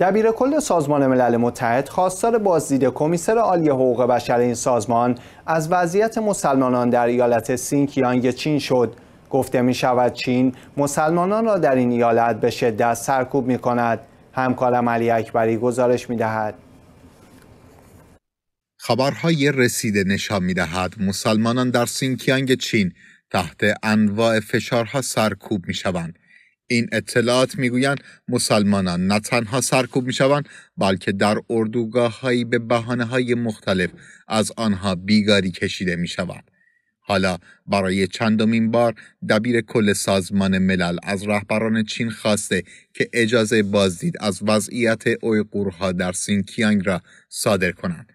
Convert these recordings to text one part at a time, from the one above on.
دبیر کل سازمان ملل متحد خواستار بازدید کمیسر عالی حقوق بشر این سازمان از وضعیت مسلمانان در ایالت سینکیانگ چین شد گفته می شود چین مسلمانان را در این ایالت به شدت سرکوب می کند همکارم علی اکبری گزارش می دهد خبرهای رسیده نشان می دهد مسلمانان در سینکیانگ چین تحت انواع فشارها سرکوب می شوند این اطلاعات میگویند مسلمانان نه تنها سرکوب میشوند بلکه در اردوگاه هایی به بحانه های مختلف از آنها بیگاری کشیده شوند. حالا برای چندمین بار دبیر کل سازمان ملل از رهبران چین خواسته که اجازه بازدید از وضعیت اویقورها در سینکیانگ را صادر کنند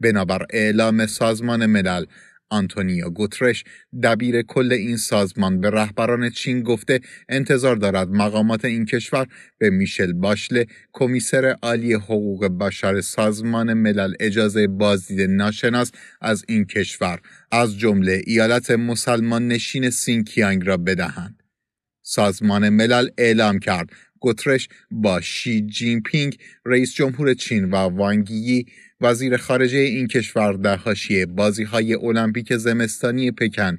بنابر اعلام سازمان ملل آنتونیا گوترش دبیر کل این سازمان به رهبران چین گفته انتظار دارد مقامات این کشور به میشل باشله کمیسر عالی حقوق بشر سازمان ملل اجازه بازدید ناشناس از این کشور از جمله ایالت مسلمان نشین سینکیانگ را بدهند سازمان ملل اعلام کرد گوترش با شی جین پینگ رئیس جمهور چین و وانگیی وزیر خارجه این کشور در حاشیه های المپیک زمستانی پکن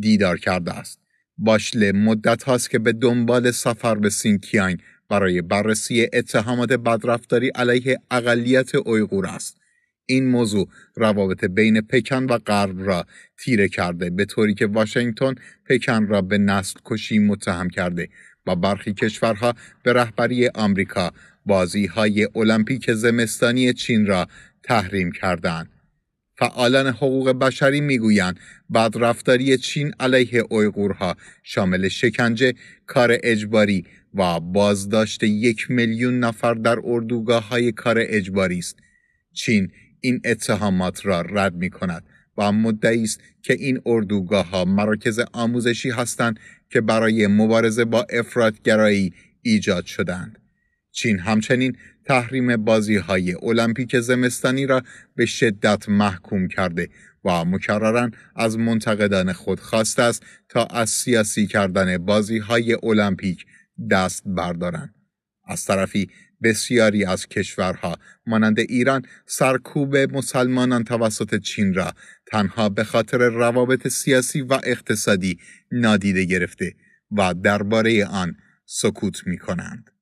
دیدار کرده است. باشله مدت هاست که به دنبال سفر به سینکیانگ برای بررسی اتهامات بدرفتاری علیه اقلیت اویغور است. این موضوع روابط بین پکن و غرب را تیره کرده به طوری که واشنگتن پکن را به نسل کشی متهم کرده و برخی کشورها به رهبری آمریکا بازی های المپیک زمستانی چین را تحریم کردند. فعالان حقوق بشری میگویند بدرفتاری چین علیه اویغورها شامل شکنجه، کار اجباری و بازداشت یک میلیون نفر در اردوگاه های کار اجباری است. چین این اتهامات را رد می و مدعی است که این اردوگاه ها مراکز آموزشی هستند که برای مبارزه با گرایی ایجاد شدند. چین همچنین تحریم بازی های المپیک زمستانی را به شدت محکوم کرده و مکررن از منتقدان خود خواسته است تا از سیاسی کردن بازی های المپیک دست بردارند. از طرفی بسیاری از کشورها مانند ایران سرکوب مسلمانان توسط چین را تنها به خاطر روابط سیاسی و اقتصادی نادیده گرفته و درباره آن سکوت می کنند.